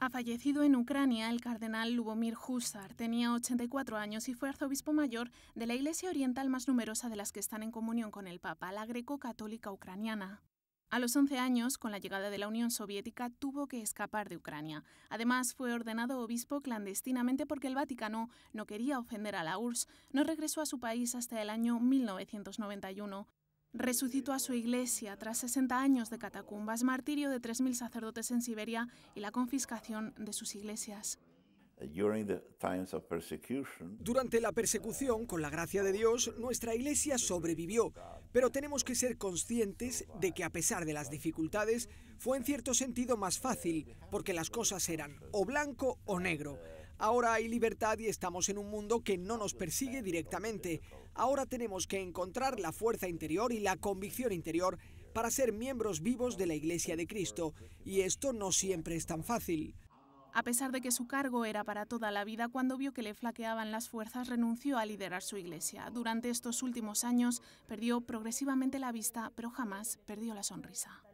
Ha fallecido en Ucrania el cardenal Lubomir Husar. Tenía 84 años y fue arzobispo mayor de la iglesia oriental más numerosa de las que están en comunión con el Papa, la greco-católica ucraniana. A los 11 años, con la llegada de la Unión Soviética, tuvo que escapar de Ucrania. Además, fue ordenado obispo clandestinamente porque el Vaticano no quería ofender a la URSS. No regresó a su país hasta el año 1991. Resucitó a su iglesia tras 60 años de catacumbas, martirio de 3.000 sacerdotes en Siberia y la confiscación de sus iglesias. Durante la persecución, con la gracia de Dios, nuestra iglesia sobrevivió, pero tenemos que ser conscientes de que a pesar de las dificultades, fue en cierto sentido más fácil, porque las cosas eran o blanco o negro. Ahora hay libertad y estamos en un mundo que no nos persigue directamente. Ahora tenemos que encontrar la fuerza interior y la convicción interior para ser miembros vivos de la Iglesia de Cristo, y esto no siempre es tan fácil. A pesar de que su cargo era para toda la vida, cuando vio que le flaqueaban las fuerzas, renunció a liderar su iglesia. Durante estos últimos años perdió progresivamente la vista, pero jamás perdió la sonrisa.